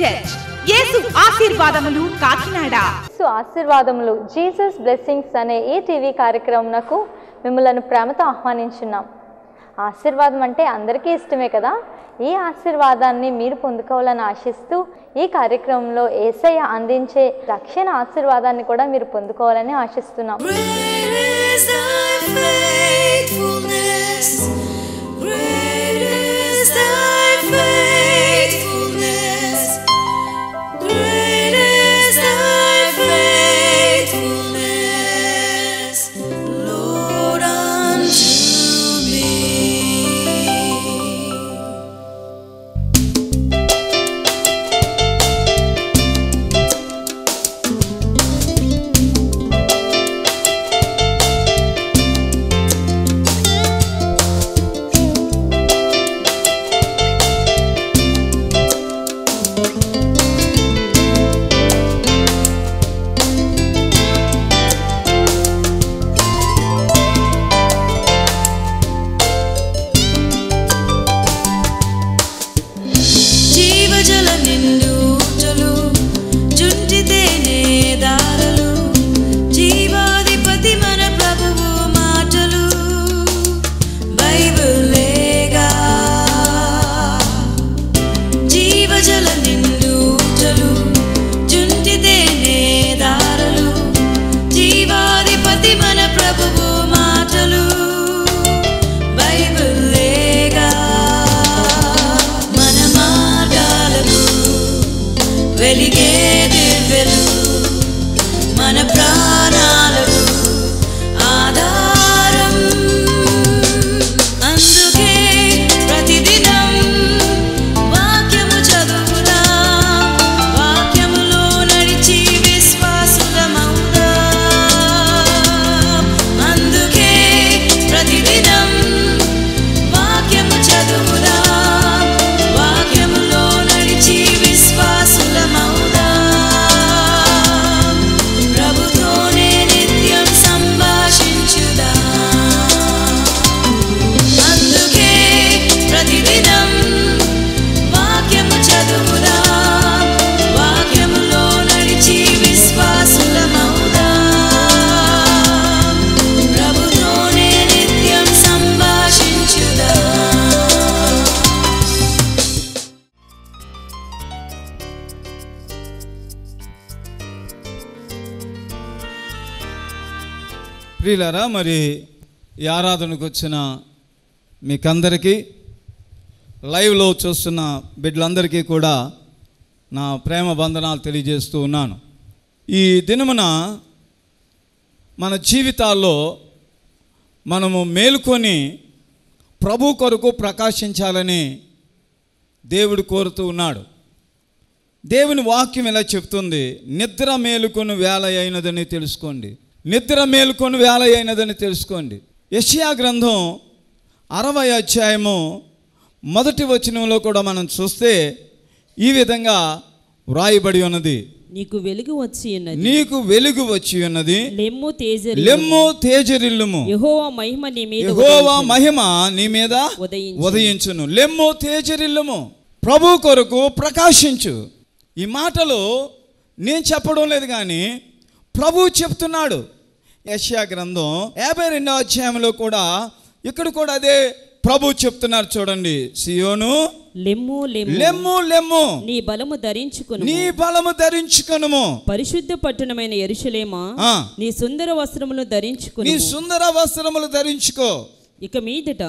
Church Yesu ఆశీర్వాదములు Kakinada so ఆశీర్వాదములు Jesus blessings అనే ఈ టీవీ కార్యక్రమంకు మిమ్మలను ప్రేమతో ఆహ్వానించున్నాం ఆశీర్వాదం అంటే అందరికీ ఇష్టమే కదా ఈ ఆశీర్వాదాన్ని మీరు పొందుకోవాలని ఆశిస్తూ ఈ కార్యక్రమంలో ఏసయ్య అందించే రక్షణ ఆశీర్వాదాన్ని కూడా మీరు పొందుకోవాలని ఆశిస్తున్నాం Great is thy faithfulness, great is thy faithfulness. ప్రియులారా మరి ఈ ఆరాధనకు వచ్చిన మీకందరికీ లైవ్లో చూస్తున్న బిడ్డలందరికీ కూడా నా ప్రేమ బంధనాలు తెలియజేస్తూ ఉన్నాను ఈ దినమున మన జీవితాల్లో మనము మేలుకొని ప్రభు కొరకు ప్రకాశించాలని దేవుడు కోరుతూ ఉన్నాడు దేవుని వాక్యం ఇలా చెప్తుంది నిద్ర మేలుకొని వేల అయినదని తెలుసుకోండి నిద్ర మేలుకొని వేల అయినదని తెలుసుకోండి యషియా గ్రంథం అరవై అధ్యాయము మొదటి వచనంలో కూడా మనం చూస్తే ఈ విధంగా వ్రాయబడి ఉన్నది నీకు వెలుగు వచ్చి ఉన్నది నీకు వెలుగు వచ్చి ఉన్నది లెమ్ము తేజరి లెమ్ము తేజరిల్లుము యెహోవా మహిమ నీ మీద యెహోవా మహిమ నీ మీద ఉదయించును లెమ్ము తేజరిల్లుము ప్రభు కొరకు ప్రకాశించు ఈ మాటలు నేను చెప్పడం లేదు కానీ ప్రభు చెప్తున్నాడు యష్యా గ్రంథం యాభై రెండో అధ్యాయంలో కూడా ఇక్కడ కూడా అదే ప్రభు చెప్తున్నారు చూడండి సియోను లెమ్ము లెమ్ము లెమ్ము నీ బలము ధరించుకును నీ బలము ధరించుకును పరిశుద్ధ పట్టణమైన ఎరుషలేమా నీ సుందర వస్త్రములు ధరించుకుని నీ సుందర వస్త్రములు ధరించుకో ఇక మీదట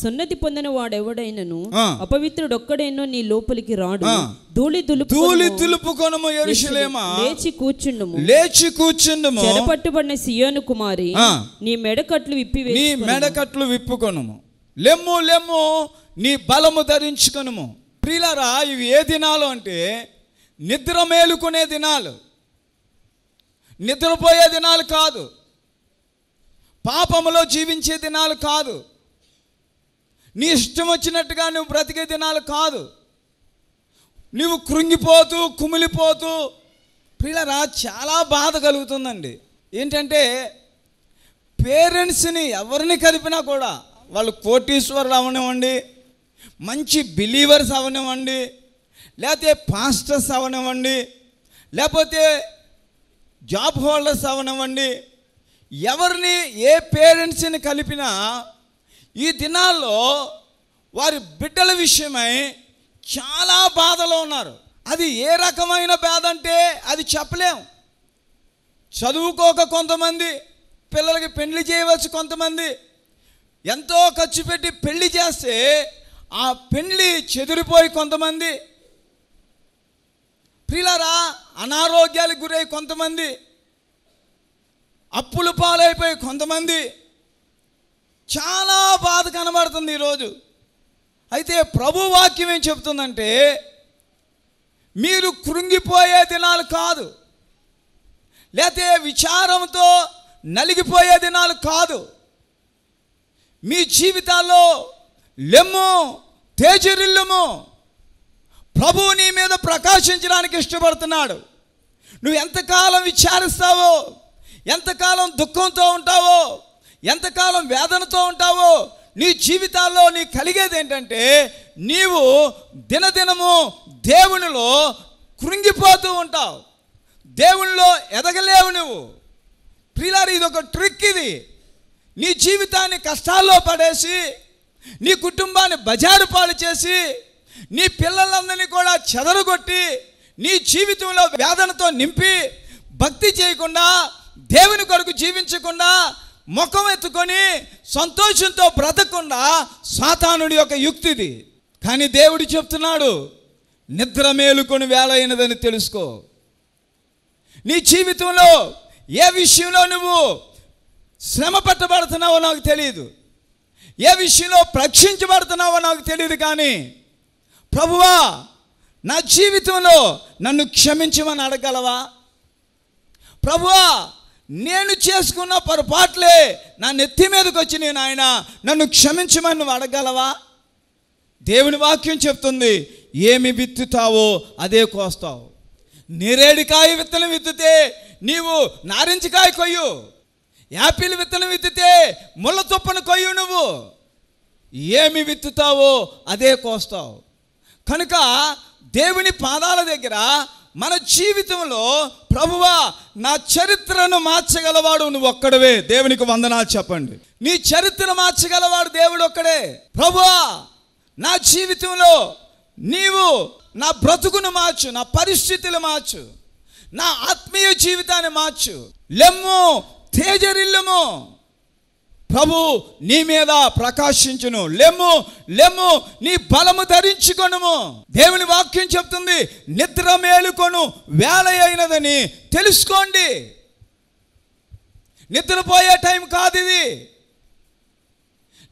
సున్నతి పొందిన వాడు ఎవడైనను అపవిత్రుడు ఒక్కడైనా నీ లోపలికి రాడు ధూళి దులుపు ధూళి దులుపుకొనము లేచి కూర్చుండుము లేచి కూర్చుండుము చెరపట్టుబడిన సియోను కుమారి నీ మెడకట్లు విప్పి నీ మెడకట్లు విప్పుకొనుము లెమ్ము లెమ్ము నీ బలము ధరించుకొనుము ప్రియులరా ఇవి ఏ దినాలు అంటే నిద్ర మేలుకునే దినాలు నిద్రపోయే దినాలు కాదు పాపములో జీవించే దినాలు కాదు నీ ఇష్టం వచ్చినట్టుగా నువ్వు బ్రతికే దినాలు కాదు నువ్వు కృంగిపోతూ కుమిలిపోతూ పిల్లరా చాలా బాధ కలుగుతుందండి ఏంటంటే పేరెంట్స్ని ఎవరిని కలిపినా కూడా వాళ్ళు కోటీశ్వరులు అవనివ్వండి మంచి బిలీవర్స్ అవనివ్వండి లేకపోతే పాస్టర్స్ అవనివ్వండి లేకపోతే జాబ్ హోల్డర్స్ అవనివ్వండి ఎవరిని ఏ పేరెంట్స్ని కలిపినా ఈ దినాల్లో వారి బిడ్డల విషయమై చాలా బాధలో ఉన్నారు అది ఏ రకమైన బాధ అంటే అది చెప్పలేం చదువుకోక కొంతమంది పిల్లలకి పెళ్లి చేయవచ్చు కొంతమంది ఎంతో ఖర్చు పెట్టి పెళ్లి చేస్తే ఆ పెళ్ళి చెదిరిపోయి కొంతమంది ప్రిలరా అనారోగ్యాలకు గురై కొంతమంది అప్పులు పాలైపోయి కొంతమంది చాలా బాధ కనబడుతుంది ఈరోజు అయితే ప్రభు వాక్యం ఏం చెప్తుందంటే మీరు కృంగిపోయే దినాలు కాదు లేతే విచారంతో నలిగిపోయే దినాలు కాదు మీ జీవితాల్లో లెమ్ము తేజరిల్లము ప్రభువు నీ మీద ప్రకాశించడానికి ఇష్టపడుతున్నాడు నువ్వు ఎంతకాలం విచారిస్తావో ఎంతకాలం దుఃఖంతో ఉంటావో ఎంతకాలం వేదనతో ఉంటావో నీ జీవితాల్లో నీ కలిగేది ఏంటంటే నీవు దినదినము దేవునిలో కృంగిపోతూ ఉంటావు దేవునిలో ఎదగలేవు నువ్వు ప్రిలారి ఇది ఒక ట్రిక్ ఇది నీ జీవితాన్ని కష్టాల్లో పడేసి నీ కుటుంబాన్ని బజారు పాలు చేసి నీ పిల్లలందరినీ కూడా చెదరగొట్టి నీ జీవితంలో వేదనతో నింపి భక్తి చేయకుండా దేవుని కొరకు జీవించకుండా ముఖం ఎత్తుకొని సంతోషంతో బ్రతకుండా సాతానుడి యొక్క యుక్తిది కానీ దేవుడు చెప్తున్నాడు నిద్ర మేలుకొని వేలైనదని తెలుసుకో నీ జీవితంలో ఏ విషయంలో నువ్వు శ్రమ పెట్టబడుతున్నావో నాకు తెలియదు ఏ విషయంలో ప్రక్షించబడుతున్నావో నాకు తెలియదు కానీ ప్రభువా నా జీవితంలో నన్ను క్షమించమని అడగలవా ప్రభువా నేను చేసుకున్న పొరపాట్లే నా నెత్తి మీదకి వచ్చి నేను ఆయన నన్ను క్షమించమని నువ్వు అడగలవా దేవుని వాక్యం చెప్తుంది ఏమి విత్తుతావో అదే కోస్తావు నేరేడికాయ విత్తనం విత్తితే నీవు నారింజకాయ కొయ్యు యాపిల్ విత్తనం విత్తితే ముళ్ళ తుప్పను కొయ్యు నువ్వు ఏమి విత్తుతావో అదే కోస్తావు కనుక దేవుని పాదాల దగ్గర మన జీవితంలో ప్రభువా నా చరిత్రను మార్చగలవాడు నువ్వు ఒక్కడవే దేవునికి వందనాలు చెప్పండి నీ చరిత్ర మార్చగలవాడు దేవుడు ఒక్కడే ప్రభువా నా జీవితంలో నీవు నా బ్రతుకును మార్చు నా పరిస్థితులు మార్చు నా ఆత్మీయ జీవితాన్ని మార్చు లెమ్ము తేజరిల్లము ప్రభు నీ మీద ప్రకాశించును లెమ్ము లెమ్ము నీ బలము ధరించుకొనుము దేవుని వాక్యం చెప్తుంది నిద్ర మేలుకొను వేల అయినదని తెలుసుకోండి నిద్రపోయే టైం కాదు ఇది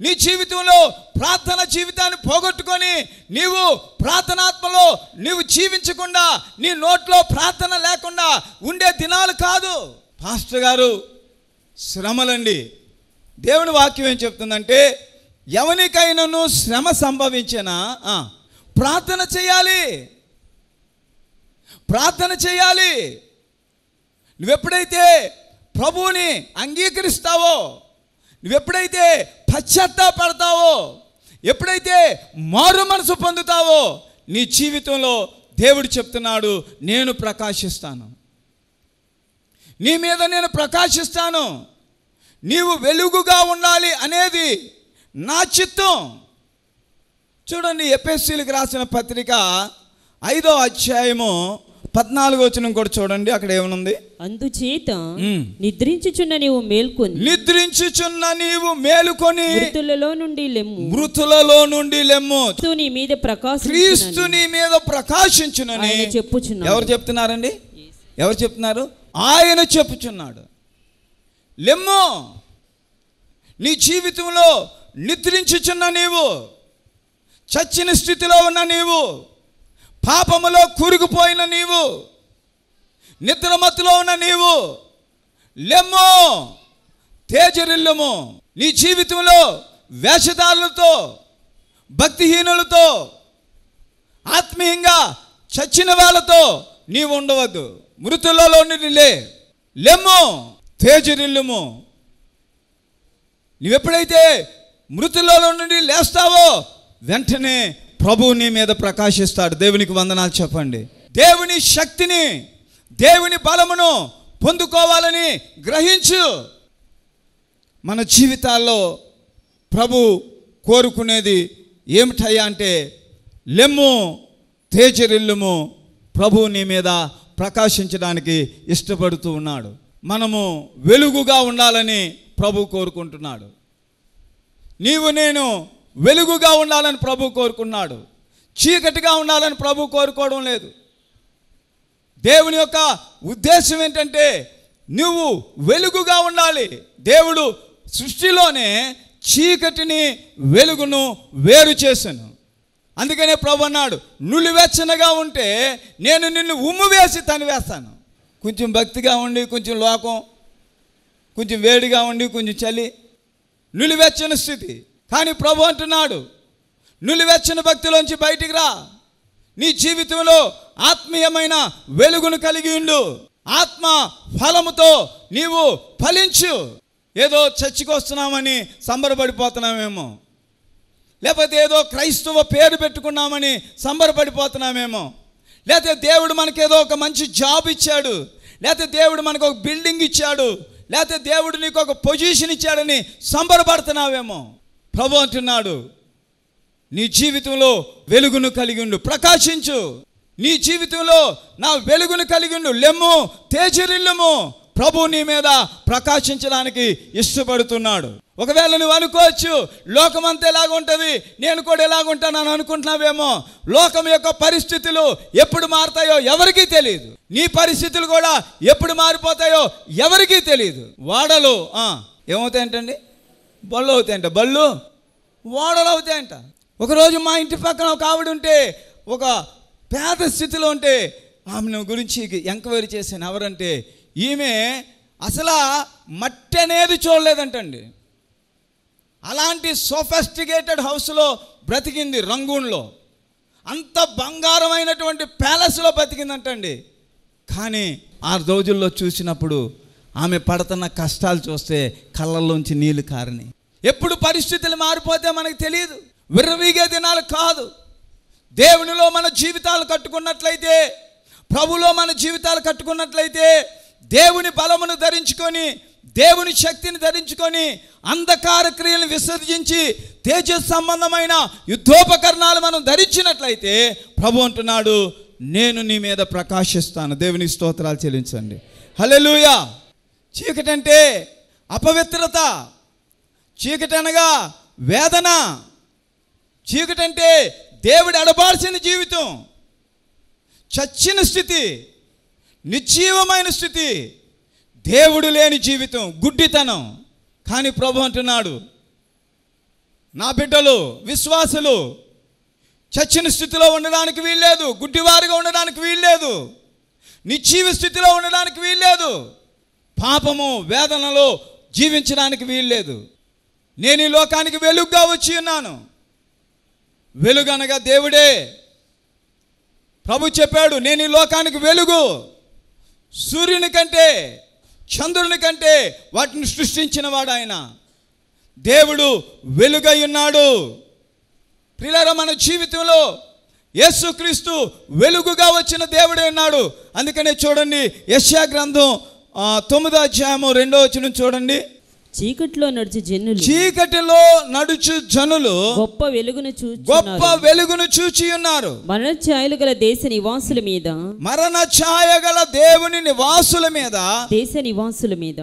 నీ జీవితంలో ప్రార్థన జీవితాన్ని పోగొట్టుకొని నీవు ప్రార్థనాత్మలో నీవు జీవించకుండా నీ నోట్లో ప్రార్థన లేకుండా ఉండే దినాలు కాదు పాస్టర్ గారు శ్రమలండి దేవుని వాక్యం ఏం చెప్తుందంటే ఎవరికైనాను శ్రమ సంభవించినా ప్రార్థన చేయాలి ప్రార్థన చేయాలి నువ్వెప్పుడైతే ప్రభువుని అంగీకరిస్తావో నువ్వెప్పుడైతే పశ్చాత్తాపడతావో ఎప్పుడైతే మారు మనసు పొందుతావో నీ జీవితంలో దేవుడు చెప్తున్నాడు నేను ప్రకాశిస్తాను నీ మీద నేను ప్రకాశిస్తాను నీవు వెలుగుగా ఉండాలి అనేది నా చిత్తం చూడండి ఎపిఎస్సీలకు రాసిన పత్రిక ఐదో అధ్యాయము పద్నాలుగు వచ్చిన కూడా చూడండి అక్కడ ఏమనుంది అందుచేత నిద్రించుచున్న నీవు మేల్కొని నిద్రించుచున్న నీవు మేలుకొని మృతులలో నుండి లెమ్ము మృతులలో నుండి లెమ్ము నీ మీద ప్రకాశం మీద ప్రకాశించునని చెప్పుచున్నా ఎవరు చెప్తున్నారండి ఎవరు చెప్తున్నారు ఆయన చెప్పుచున్నాడు లెమ్ము నీ జీవితంలో నిద్రించుచున్న నీవు చచ్చిన స్థితిలో ఉన్న నీవు పాపములో కూరుకుపోయిన నీవు నిద్రమత్తులో ఉన్న నీవు లెమ్మో తేజరిల్లము నీ జీవితంలో వేషధారులతో భక్తిహీనులతో ఆత్మీయంగా చచ్చిన వాళ్ళతో నీవు ఉండవద్దు మృతులలో నిలే లెమ్ము తేజరిల్లుము నువ్వెప్పుడైతే మృతుల్లో నుండి లేస్తావో వెంటనే ప్రభువు నీ మీద ప్రకాశిస్తాడు దేవునికి వందనాలు చెప్పండి దేవుని శక్తిని దేవుని బలమును పొందుకోవాలని గ్రహించు మన జీవితాల్లో ప్రభు కోరుకునేది ఏమిటయ్యా అంటే లెమ్ము తేజరిల్లుము ప్రభు నీ మీద ప్రకాశించడానికి ఇష్టపడుతూ ఉన్నాడు మనము వెలుగుగా ఉండాలని ప్రభు కోరుకుంటున్నాడు నీవు నేను వెలుగుగా ఉండాలని ప్రభు కోరుకున్నాడు చీకటిగా ఉండాలని ప్రభు కోరుకోవడం లేదు దేవుని యొక్క ఉద్దేశం ఏంటంటే నువ్వు వెలుగుగా ఉండాలి దేవుడు సృష్టిలోనే చీకటిని వెలుగును వేరు చేశాను అందుకనే ప్రభు అన్నాడు నులివెచ్చనగా ఉంటే నేను నిన్ను ఉమ్ము వేసి తను వేస్తాను కొంచెం భక్తిగా ఉండి కొంచెం లోకం కొంచెం వేడిగా ఉండి కొంచెం చలి నులివెచ్చని స్థితి కానీ ప్రభు అంటున్నాడు నులివెచ్చని భక్తిలోంచి బయటికి రా నీ జీవితంలో ఆత్మీయమైన వెలుగును కలిగి ఉండు ఆత్మ ఫలముతో నీవు ఫలించు ఏదో చచ్చికొస్తున్నామని సంబరపడిపోతున్నామేమో లేకపోతే ఏదో క్రైస్తవ పేరు పెట్టుకున్నామని సంబరపడిపోతున్నామేమో లేకపోతే దేవుడు మనకేదో ఒక మంచి జాబ్ ఇచ్చాడు లేకపోతే దేవుడు మనకు ఒక బిల్డింగ్ ఇచ్చాడు లేకపోతే దేవుడు నీకు ఒక పొజిషన్ ఇచ్చాడని సంబరపడుతున్నావేమో ప్రభు అంటున్నాడు నీ జీవితంలో వెలుగును కలిగి ఉండు ప్రకాశించు నీ జీవితంలో నా వెలుగును కలిగి ఉండు లెమ్ము తేజరిల్లుము ప్రభు నీ మీద ప్రకాశించడానికి ఇష్టపడుతున్నాడు ఒకవేళ నువ్వు అనుకోవచ్చు లోకం అంతా ఎలాగుంటుంది ఉంటుంది నేను కూడా ఎలాగుంటాను అని అనుకుంటున్నావేమో లోకం యొక్క పరిస్థితులు ఎప్పుడు మారుతాయో ఎవరికీ తెలియదు నీ పరిస్థితులు కూడా ఎప్పుడు మారిపోతాయో ఎవరికీ తెలియదు వాడలు ఏమవుతాయంటండి బళ్ళు అవుతాయంట బళ్ళు వాడలు అవుతాయంట ఒకరోజు మా ఇంటి పక్కన ఒక ఆవిడ ఉంటే ఒక పేద స్థితిలో ఉంటే ఆమెను గురించి ఎంక్వైరీ చేసిన ఎవరంటే ఈమె అసలు మట్టి అనేది చూడలేదంటండి అలాంటి సోఫెస్టిగేటెడ్ హౌస్లో బ్రతికింది రంగూన్లో అంత బంగారమైనటువంటి ప్యాలెస్లో బ్రతికిందంటండి కానీ ఆ రోజుల్లో చూసినప్పుడు ఆమె పడుతున్న కష్టాలు చూస్తే కళ్ళల్లోంచి నీళ్లు కారని ఎప్పుడు పరిస్థితులు మారిపోతే మనకు తెలియదు విర్రవీగే దినాలు కాదు దేవునిలో మన జీవితాలు కట్టుకున్నట్లయితే ప్రభులో మన జీవితాలు కట్టుకున్నట్లయితే దేవుని బలమును ధరించుకొని దేవుని శక్తిని ధరించుకొని అంధకార క్రియలను విసర్జించి తేజస్ సంబంధమైన యుద్ధోపకరణాలు మనం ధరించినట్లయితే ప్రభు అంటున్నాడు నేను నీ మీద ప్రకాశిస్తాను దేవుని స్తోత్రాలు చెల్లించండి లూయా చీకటంటే అపవిత్రత చీకటనగా వేదన చీకటంటే దేవుడు అడబాల్సిన జీవితం చచ్చిన స్థితి నిజీవమైన స్థితి దేవుడు లేని జీవితం గుడ్డితనం కానీ ప్రభు అంటున్నాడు నా బిడ్డలు విశ్వాసులు చచ్చిన స్థితిలో ఉండడానికి వీల్లేదు గుడ్డివారిగా ఉండడానికి వీల్లేదు నిజీవ స్థితిలో ఉండడానికి వీల్లేదు పాపము వేదనలో జీవించడానికి వీల్లేదు నేను ఈ లోకానికి వెలుగ్గా వచ్చి ఉన్నాను వెలుగనగా దేవుడే ప్రభు చెప్పాడు నేను ఈ లోకానికి వెలుగు సూర్యుని కంటే చంద్రుని కంటే వాటిని సృష్టించిన వాడు ఆయన దేవుడు వెలుగై ఉన్నాడు ప్రిలార మన జీవితంలో యేసుక్రీస్తు వెలుగుగా వచ్చిన దేవుడే ఉన్నాడు అందుకనే చూడండి యశ్యా గ్రంథం తొమ్మిదో అధ్యాయము రెండో వచ్చిన చూడండి చీకటిలో నడిచి జనులు చీకటిలో నడుచు జనులు గొప్ప వెలుగును చూచి గొప్ప వెలుగును చూచి ఉన్నారు మరణ ఛాయలు గల దేశ నివాసుల మీద మరణ ఛాయ గల దేవుని నివాసుల మీద దేశ నివాసుల మీద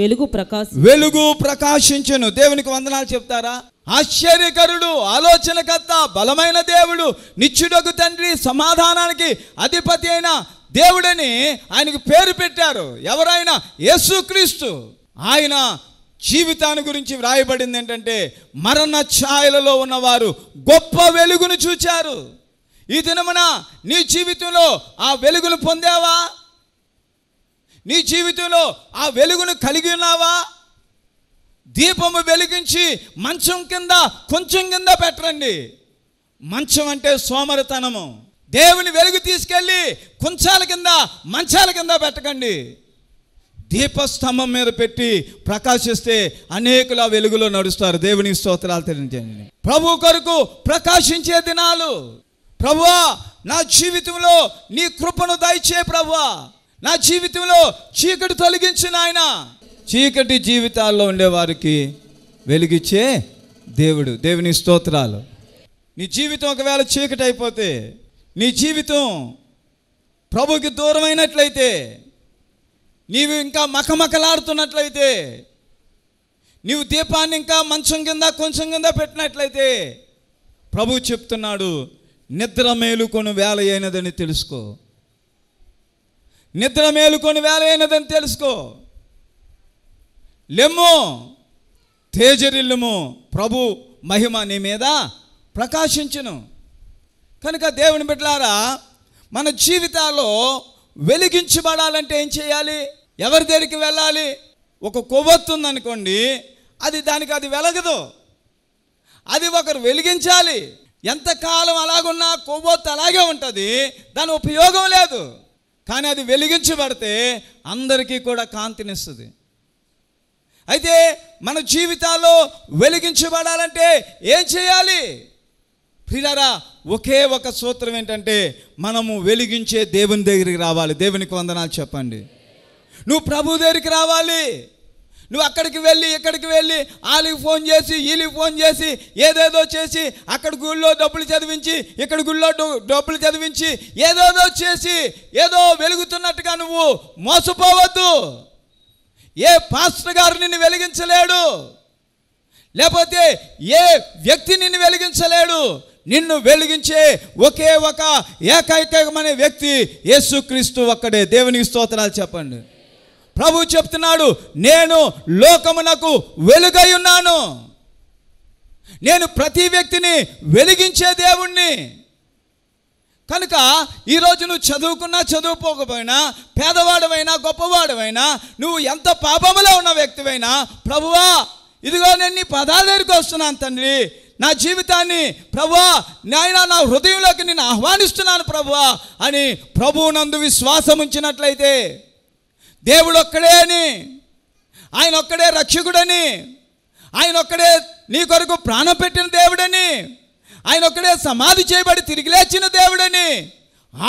వెలుగు ప్రకాశ వెలుగు ప్రకాశించను దేవునికి వందనాలు చెప్తారా ఆశ్చర్యకరుడు ఆలోచనకర్త బలమైన దేవుడు నిచ్చుడకు తండ్రి సమాధానానికి అధిపతి అయిన దేవుడని ఆయనకు పేరు పెట్టారు ఎవరైనా యేసుక్రీస్తు ఆయన జీవితాన్ని గురించి వ్రాయబడింది ఏంటంటే మరణ ఛాయలలో ఉన్నవారు గొప్ప వెలుగును చూచారు ఈ దినమున నీ జీవితంలో ఆ వెలుగును పొందావా నీ జీవితంలో ఆ వెలుగును కలిగి ఉన్నావా దీపము వెలిగించి మంచం కింద కొంచెం కింద పెట్టరండి మంచం అంటే సోమరితనము దేవుని వెలుగు తీసుకెళ్ళి కొంచాల కింద మంచాల కింద పెట్టకండి దీపస్తంభం మీద పెట్టి ప్రకాశిస్తే అనేకులు ఆ వెలుగులో నడుస్తారు దేవుని స్తోత్రాలు తెలియజేయండి ప్రభు కొరకు ప్రకాశించే దినాలు ప్రభువా నా జీవితంలో నీ కృపను దయచే ప్రభువా నా జీవితంలో చీకటి తొలగించిన ఆయన చీకటి జీవితాల్లో ఉండేవారికి వెలిగించే దేవుడు దేవుని స్తోత్రాలు నీ జీవితం ఒకవేళ చీకటి అయిపోతే నీ జీవితం ప్రభుకి దూరమైనట్లయితే నీవు ఇంకా మకమకలాడుతున్నట్లయితే నీవు దీపాన్ని ఇంకా మంచం కింద కొంచెం కింద పెట్టినట్లయితే ప్రభు చెప్తున్నాడు నిద్ర మేలుకొని వేల అయినదని తెలుసుకో నిద్ర మేలుకొని వేల అయినదని తెలుసుకో లెమ్మో తేజరిల్లుము ప్రభు మహిమ నీ మీద ప్రకాశించును కనుక దేవుని బిడ్డలారా మన జీవితాల్లో వెలిగించబడాలంటే ఏం చేయాలి ఎవరి దగ్గరికి వెళ్ళాలి ఒక కొవ్వొత్తు ఉందనుకోండి అది దానికి అది వెలగదు అది ఒకరు వెలిగించాలి ఎంతకాలం అలాగున్నా కొవ్వొత్తు అలాగే ఉంటుంది దాని ఉపయోగం లేదు కానీ అది వెలిగించబడితే అందరికీ కూడా కాంతినిస్తుంది అయితే మన జీవితాల్లో వెలిగించబడాలంటే ఏం చేయాలి ప్రిలరా ఒకే ఒక సూత్రం ఏంటంటే మనము వెలిగించే దేవుని దగ్గరికి రావాలి దేవునికి వందనాలు చెప్పండి నువ్వు ప్రభు దగ్గరికి రావాలి నువ్వు అక్కడికి వెళ్ళి ఇక్కడికి వెళ్ళి వాళ్ళకి ఫోన్ చేసి వీళ్ళకి ఫోన్ చేసి ఏదేదో చేసి అక్కడ గుళ్ళో డబ్బులు చదివించి ఇక్కడ గుళ్ళో డబ్బులు చదివించి ఏదేదో చేసి ఏదో వెలుగుతున్నట్టుగా నువ్వు మోసపోవద్దు ఏ పాస్టర్ గారు నిన్ను వెలిగించలేడు లేకపోతే ఏ వ్యక్తి నిన్ను వెలిగించలేడు నిన్ను వెలిగించే ఒకే ఒక ఏకైకమైన వ్యక్తి యేసుక్రీస్తు ఒక్కడే దేవునికి స్తోత్రాలు చెప్పండి ప్రభు చెప్తున్నాడు నేను లోకమునకు వెలుగై ఉన్నాను నేను ప్రతి వ్యక్తిని వెలిగించే దేవుణ్ణి కనుక ఈరోజు నువ్వు చదువుకున్నా చదువుకోకపోయినా పేదవాడమైనా గొప్పవాడమైనా నువ్వు ఎంత పాపములో ఉన్న వ్యక్తివైనా ప్రభువా ఇదిగో నేను నీ పదాలు దగ్గరికి వస్తున్నాను తండ్రి నా జీవితాన్ని ప్రభువా నాయన నా హృదయంలోకి నేను ఆహ్వానిస్తున్నాను ప్రభు అని నందు విశ్వాసం ఉంచినట్లయితే దేవుడు ఒక్కడే అని ఆయన ఒక్కడే రక్షకుడని ఆయన ఒక్కడే నీ కొరకు ప్రాణం పెట్టిన దేవుడని ఆయన ఒక్కడే సమాధి చేయబడి తిరిగి లేచిన దేవుడని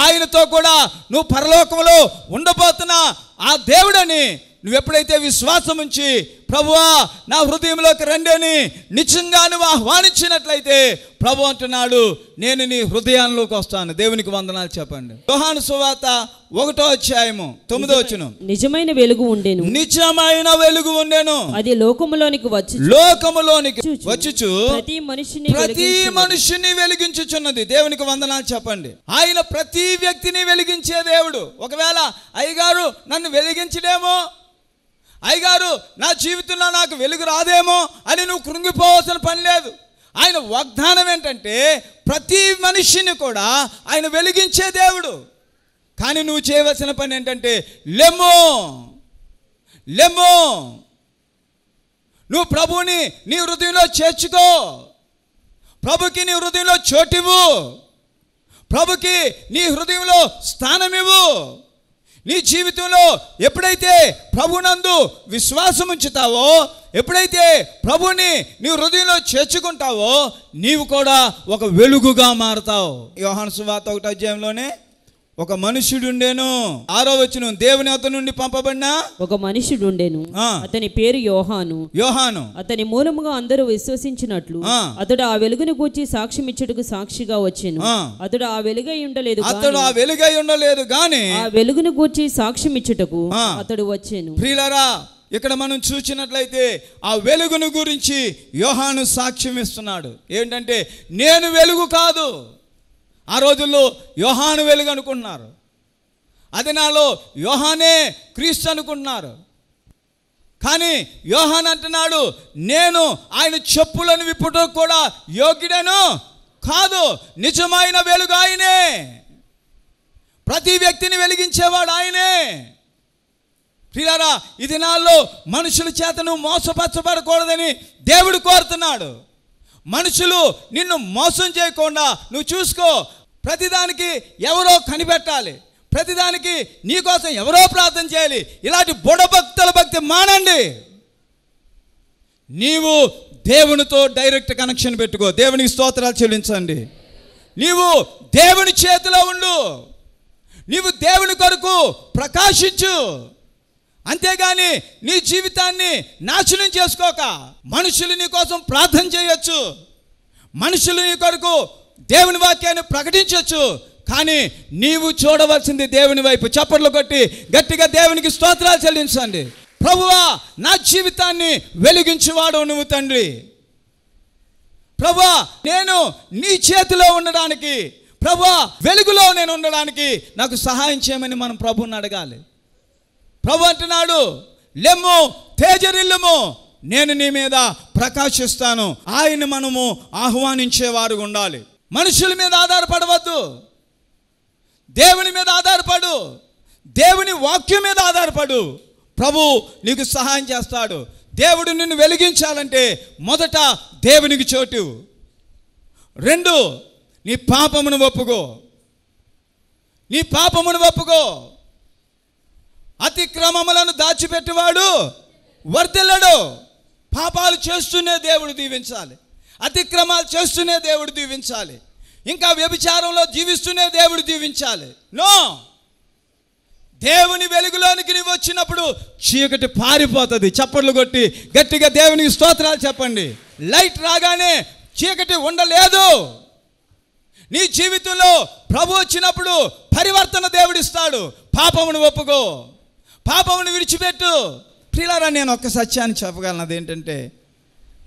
ఆయనతో కూడా నువ్వు పరలోకంలో ఉండబోతున్న ఆ దేవుడని నువ్వు ఎప్పుడైతే విశ్వాసం ఉంచి ప్రభువా నా హృదయంలోకి రండి అని నిజంగా నువ్వు ఆహ్వానించినట్లయితే ప్రభు అంటున్నాడు నేను నీ హృదయాల్లోకి వస్తాను దేవునికి వందనాలు చెప్పండి యోహాను సువాత ఒకటో అధ్యాయము తొమ్మిదో వచ్చిన నిజమైన వెలుగు ఉండేను నిజమైన వెలుగు ఉండేను అది లోకములోనికి వచ్చి లోకములోనికి వచ్చి ప్రతి మనిషిని ప్రతి మనిషిని వెలిగించుచున్నది దేవునికి వందనాలు చెప్పండి ఆయన ప్రతి వ్యక్తిని వెలిగించే దేవుడు ఒకవేళ అయ్యగారు నన్ను వెలిగించడేమో అయ్యగారు నా జీవితంలో నాకు వెలుగు రాదేమో అని నువ్వు కృంగిపోవాల్సిన పని లేదు ఆయన వాగ్దానం ఏంటంటే ప్రతి మనిషిని కూడా ఆయన వెలిగించే దేవుడు కానీ నువ్వు చేయవలసిన పని ఏంటంటే లెమో లెమో నువ్వు ప్రభువుని నీ హృదయంలో చేర్చుకో ప్రభుకి నీ హృదయంలో చోటివ్వు ప్రభుకి నీ హృదయంలో స్థానమివ్వు నీ జీవితంలో ఎప్పుడైతే ప్రభునందు విశ్వాసం ఉంచుతావో ఎప్పుడైతే ప్రభుని నీ హృదయంలో చేర్చుకుంటావో నీవు కూడా ఒక వెలుగుగా మారుతావు యోహాను సువాత ఒకటి అధ్యాయంలోనే ఒక మనుషుడు ఉండేను ఆరో వచ్చిన దేవుని అతని నుండి పంపబడిన ఒక మనుషుడు ఉండేను అతని పేరు యోహాను యోహాను అతని మూలముగా అందరూ విశ్వసించినట్లు అతడు ఆ వెలుగును గూర్చి సాక్ష్యం ఇచ్చుటకు సాక్షిగా వచ్చాను అతడు ఆ వెలుగై ఉండలేదు అతడు ఆ వెలుగై ఉండలేదు గాని ఆ వెలుగును గూర్చి సాక్ష్యం ఇచ్చుటకు అతడు వచ్చాను ప్రియులరా ఇక్కడ మనం చూసినట్లయితే ఆ వెలుగును గురించి యోహాను సాక్ష్యం ఇస్తున్నాడు ఏంటంటే నేను వెలుగు కాదు ఆ రోజుల్లో యోహాను వెలుగు అనుకున్నారు అది నాలో యోహానే క్రీస్తు అనుకున్నారు కానీ యోహాన్ అంటున్నాడు నేను ఆయన చెప్పులను విప్పుట కూడా యోగ్యుడను కాదు నిజమైన వెలుగు ఆయనే ప్రతి వ్యక్తిని వెలిగించేవాడు ఆయనే ప్రియారా ఈ దినాల్లో మనుషుల చేతను మోసపరచబడకూడదని దేవుడు కోరుతున్నాడు మనుషులు నిన్ను మోసం చేయకుండా నువ్వు చూసుకో ప్రతిదానికి ఎవరో కనిపెట్టాలి ప్రతిదానికి నీకోసం ఎవరో ప్రార్థన చేయాలి ఇలాంటి బుడభక్తుల భక్తి మానండి నీవు దేవునితో డైరెక్ట్ కనెక్షన్ పెట్టుకో దేవునికి స్తోత్రాలు చెల్లించండి నీవు దేవుని చేతిలో ఉండు నీవు దేవుని కొరకు ప్రకాశించు అంతేగాని నీ జీవితాన్ని నాశనం చేసుకోక మనుషులు నీ కోసం ప్రార్థన చేయొచ్చు మనుషులు నీ కొరకు దేవుని వాక్యాన్ని ప్రకటించవచ్చు కానీ నీవు చూడవలసింది దేవుని వైపు చప్పట్లు కొట్టి గట్టిగా దేవునికి స్తోత్రాలు చెల్లించండి ప్రభువా నా జీవితాన్ని వెలిగించేవాడు నువ్వు తండ్రి ప్రభువా నేను నీ చేతిలో ఉండడానికి ప్రభువా వెలుగులో నేను ఉండడానికి నాకు సహాయం చేయమని మనం ప్రభుని అడగాలి ప్రభు అంటున్నాడు లెమ్ము తేజరిల్లుము నేను నీ మీద ప్రకాశిస్తాను ఆయన మనము ఆహ్వానించేవారు ఉండాలి మనుషుల మీద ఆధారపడవద్దు దేవుని మీద ఆధారపడు దేవుని వాక్యం మీద ఆధారపడు ప్రభు నీకు సహాయం చేస్తాడు దేవుడు నిన్ను వెలిగించాలంటే మొదట దేవునికి చోటు రెండు నీ పాపమును ఒప్పుకో నీ పాపమును ఒప్పుకో అతిక్రమములను దాచిపెట్టేవాడు వర్దిల్లడు పాపాలు చేస్తూనే దేవుడు దీవించాలి అతిక్రమాలు చేస్తూనే దేవుడు దీవించాలి ఇంకా వ్యభిచారంలో జీవిస్తూనే దేవుడు దీవించాలి నో దేవుని వెలుగులోనికి నువ్వు వచ్చినప్పుడు చీకటి పారిపోతుంది చప్పట్లు కొట్టి గట్టిగా దేవునికి స్తోత్రాలు చెప్పండి లైట్ రాగానే చీకటి ఉండలేదు నీ జీవితంలో ప్రభు వచ్చినప్పుడు పరివర్తన దేవుడిస్తాడు పాపమును ఒప్పుకో పాపమును విడిచిపెట్టు ప్రిలారా నేను ఒక్క సత్యాన్ని చెప్పగలను అదేంటంటే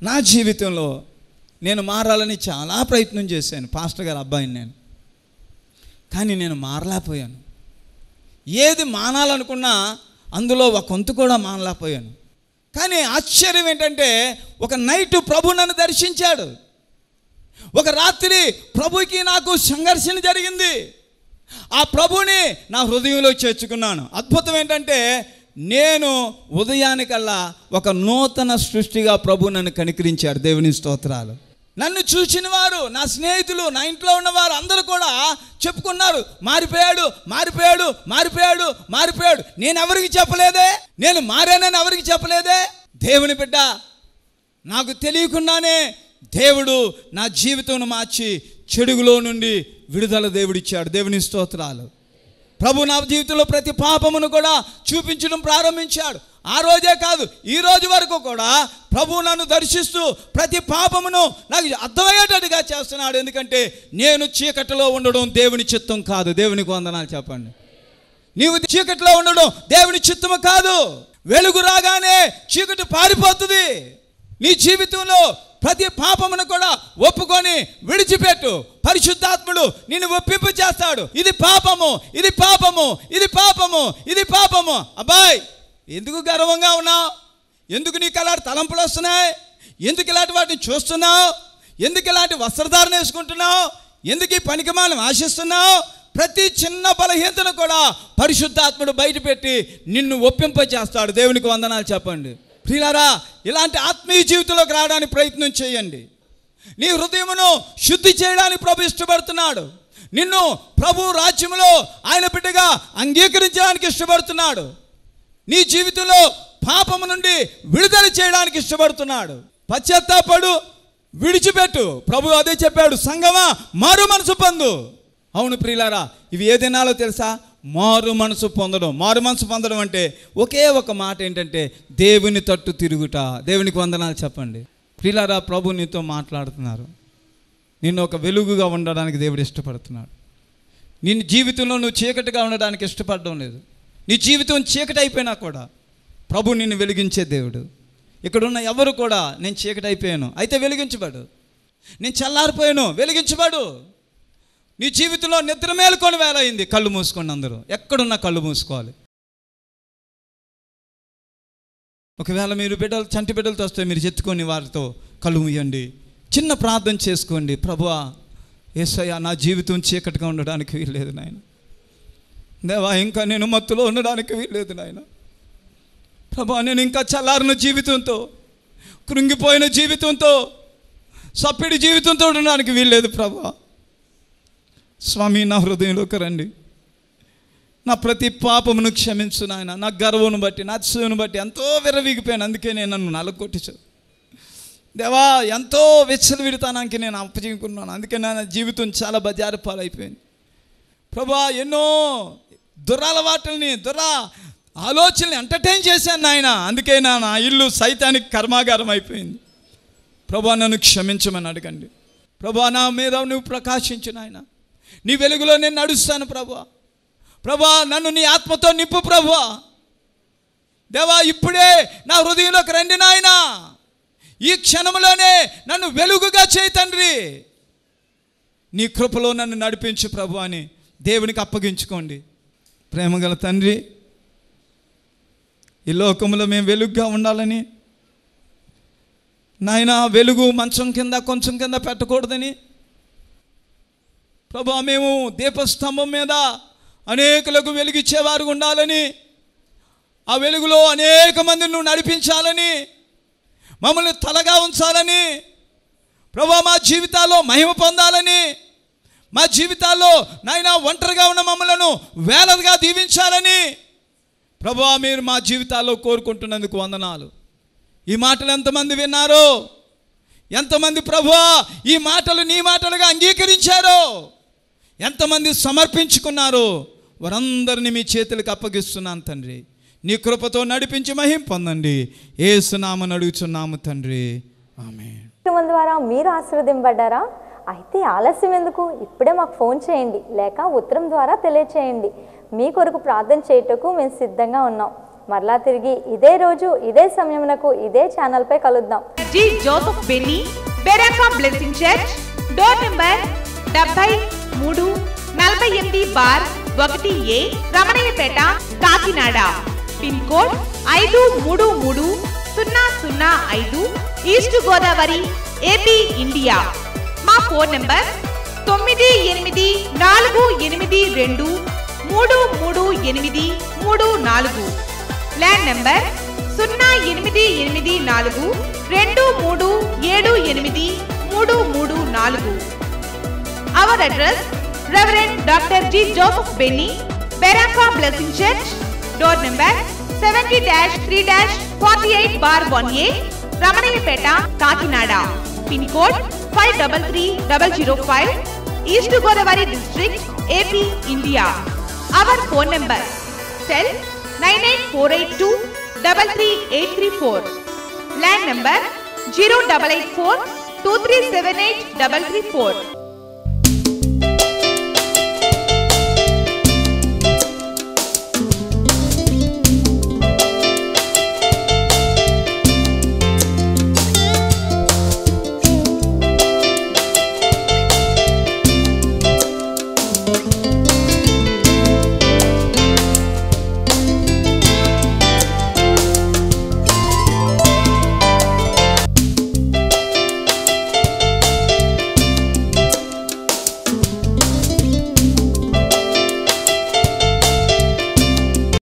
నా జీవితంలో నేను మారాలని చాలా ప్రయత్నం చేశాను పాస్టర్ గారు అబ్బాయిని నేను కానీ నేను మారలేకపోయాను ఏది మానాలనుకున్నా అందులో ఒక కొంత కూడా మానలేకపోయాను కానీ ఆశ్చర్యం ఏంటంటే ఒక నైట్ ప్రభు నన్ను దర్శించాడు ఒక రాత్రి ప్రభుకి నాకు సంఘర్షణ జరిగింది ఆ ప్రభుని నా హృదయంలో చేర్చుకున్నాను అద్భుతం ఏంటంటే నేను ఉదయానికల్లా ఒక నూతన సృష్టిగా ప్రభు నన్ను కనికరించాడు దేవుని స్తోత్రాలు నన్ను చూచిన వారు నా స్నేహితులు నా ఇంట్లో ఉన్నవారు అందరూ కూడా చెప్పుకున్నారు మారిపోయాడు మారిపోయాడు మారిపోయాడు మారిపోయాడు నేను ఎవరికి చెప్పలేదే నేను మారానని ఎవరికి చెప్పలేదే దేవుని బిడ్డ నాకు తెలియకుండానే దేవుడు నా జీవితం మార్చి చెడుగులో నుండి విడుదల దేవుడిచ్చాడు దేవుని స్తోత్రాలు ప్రభు నా జీవితంలో ప్రతి పాపమును కూడా చూపించడం ప్రారంభించాడు ఆ రోజే కాదు ఈ రోజు వరకు కూడా ప్రభు నన్ను దర్శిస్తూ ప్రతి పాపమును నాకు అర్థమయ్యేటట్టుగా చేస్తున్నాడు ఎందుకంటే నేను చీకటిలో ఉండడం దేవుని చిత్తం కాదు దేవునికి వందనాలు చెప్పండి నీవు చీకటిలో ఉండడం దేవుని చిత్తము కాదు వెలుగు రాగానే చీకటి పారిపోతుంది నీ జీవితంలో ప్రతి పాపమును కూడా ఒప్పుకొని విడిచిపెట్టు పరిశుద్ధాత్ముడు నిన్ను ఒప్పింపు చేస్తాడు ఇది పాపము ఇది పాపము ఇది పాపము ఇది పాపము అబ్బాయి ఎందుకు గర్వంగా ఉన్నావు ఎందుకు నీకు అలాంటి తలంపులు వస్తున్నాయి ఎందుకు ఇలాంటి వాటిని చూస్తున్నావు ఎందుకు ఇలాంటి వస్త్రధారణ వేసుకుంటున్నావు ఎందుకు ఈ మనం ఆశిస్తున్నావు ప్రతి చిన్న బలహీనతను కూడా పరిశుద్ధాత్ముడు బయటపెట్టి నిన్ను చేస్తాడు దేవునికి వందనాలు చెప్పండి ప్రియులారా ఇలాంటి ఆత్మీయ జీవితంలోకి రావడానికి ప్రయత్నం చేయండి నీ హృదయమును శుద్ధి చేయడానికి ప్రభు ఇష్టపడుతున్నాడు నిన్ను ప్రభు రాజ్యములో ఆయన బిడ్డగా అంగీకరించడానికి ఇష్టపడుతున్నాడు నీ జీవితంలో పాపము నుండి విడుదల చేయడానికి ఇష్టపడుతున్నాడు పశ్చాత్తాపడు విడిచిపెట్టు ప్రభు అదే చెప్పాడు సంగమా మారు మనసు పొందు అవును ప్రియులారా ఇవి ఏ దినాలో తెలుసా మారు మనసు పొందడం మారు మనసు పొందడం అంటే ఒకే ఒక మాట ఏంటంటే దేవుని తట్టు తిరుగుట దేవునికి వందనాలు చెప్పండి ప్రిలారా ప్రభు నీతో మాట్లాడుతున్నారు నిన్ను ఒక వెలుగుగా ఉండడానికి దేవుడు ఇష్టపడుతున్నాడు నిన్ను జీవితంలో నువ్వు చీకటిగా ఉండడానికి ఇష్టపడడం లేదు నీ జీవితం చీకటి అయిపోయినా కూడా ప్రభు నిన్ను వెలిగించే దేవుడు ఇక్కడున్న ఎవరు కూడా నేను చీకటి అయిపోయాను అయితే వెలిగించబడు నేను చల్లారిపోయాను వెలిగించబడు నీ జీవితంలో నిద్ర మేలుకొని వేలైంది కళ్ళు మూసుకోండి అందరూ ఎక్కడున్నా కళ్ళు మూసుకోవాలి ఒకవేళ మీరు బిడ్డలు చంటి బిడ్డలతో వస్తే మీరు చెత్తుకొని వారితో కళ్ళు మూయండి చిన్న ప్రార్థన చేసుకోండి ప్రభువా ఏసయ్య నా జీవితం చీకటిగా ఉండడానికి లేదు నాయన దేవా ఇంకా నేను మత్తులో ఉండడానికి వీల్లేదు నాయన ప్రభా నేను ఇంకా చల్లారిన జీవితంతో కృంగిపోయిన జీవితంతో సప్పిడి జీవితంతో ఉండడానికి వీల్లేదు ప్రభా స్వామి నా హృదయంలోకి రండి నా ప్రతి పాపమును క్షమించు నాయన నా గర్వమును బట్టి నా అతిశయను బట్టి ఎంతో విరవీగిపోయాను అందుకే నేను నన్ను నలగొట్టించాను దేవా ఎంతో విడతానానికి నేను అప్పచేకున్నాను అందుకే నా జీవితం చాలా బజారు పాలైపోయింది ప్రభా ఎన్నో దురలవాటుల్ని దుర ఆలోచనని ఎంటర్టైన్ చేశాను నాయన అందుకే నా నా ఇల్లు సైతానికి కర్మాగారం అయిపోయింది ప్రభా నన్ను క్షమించమని అడగండి ప్రభా నా మీద నువ్వు ప్రకాశించు నాయన నీ వెలుగులో నేను నడుస్తాను ప్రభా ప్రభా నన్ను నీ ఆత్మతో నిప్పు ప్రభా దేవా ఇప్పుడే నా హృదయంలోకి రండి నాయన ఈ క్షణంలోనే నన్ను వెలుగుగా చేయి తండ్రి నీ కృపలో నన్ను నడిపించు ప్రభు అని దేవునికి అప్పగించుకోండి ప్రేమగల తండ్రి ఈ లోకంలో మేము వెలుగుగా ఉండాలని నాయన వెలుగు మంచం కింద కొంచెం కింద పెట్టకూడదని ప్రభా మేము దీపస్తంభం మీద అనేకులకు వెలుగిచ్చేవారు ఉండాలని ఆ వెలుగులో అనేక మందిని నువ్వు నడిపించాలని మమ్మల్ని తలగా ఉంచాలని ప్రభా మా జీవితాల్లో మహిమ పొందాలని మా జీవితాల్లో నాయన ఒంటరిగా ఉన్న మమ్మలను వేలదిగా దీవించాలని ప్రభా మీరు మా జీవితాల్లో కోరుకుంటున్నందుకు వందనాలు ఈ మాటలు ఎంతమంది విన్నారో ఎంతమంది ప్రభువా ఈ మాటలు నీ మాటలుగా అంగీకరించారో ఎంతమంది సమర్పించుకున్నారో వారందరినీ మీ చేతులకు అప్పగిస్తున్నాను తండ్రి నీ కృపతో నడిపించి మహిం పొందండి ఏసునామని అడుగుచున్నాము తండ్రి ఆమె ద్వారా మీరు ఆశీర్వదింపడ్డారా అయితే ఆలస్యం ఎందుకు ఇప్పుడే మాకు ఫోన్ చేయండి లేక ఉత్తరం ద్వారా తెలియచేయండి మీ కొరకు ప్రార్థన చేయటకు మేము సిద్ధంగా ఉన్నాం మరలా తిరిగి ఇదే రోజు ఇదే సమయమునకు ఇదే ఛానల్ పై కలుద్దాం G Joseph Benny Beracah blessing church door number డెబ్బై మూడు నలభై ఎనిమిది బార్ ఒకటి A Ramanayyapeta Kakinada pin code ఐదు మూడు మూడు సున్నా సున్నా ఐదు ఈస్ట్ గోదావరి ఏపీ ఇండియా మా ఫోన్ నంబర్ తొమ్మిది ఎనిమిది నాలుగు ఎనిమిది రెండు మూడు మూడు ఎనిమిది మూడు నాలుగు ల్యాండ్ నంబర్ సున్నా ఎనిమిది ఎనిమిది నాలుగు రెండు మూడు ఏడు ఎనిమిది మూడు మూడు నాలుగు our address reverend doctor G Joseph Benny Beracah blessing church door number seventy dash three dash forty eight bar one A Ramanayyapeta Kakinada pin code five double three double zero five east Godavari district AP India our phone number cell nine eight four eight two double three eight three four land number zero double eight four two three seven eight double three four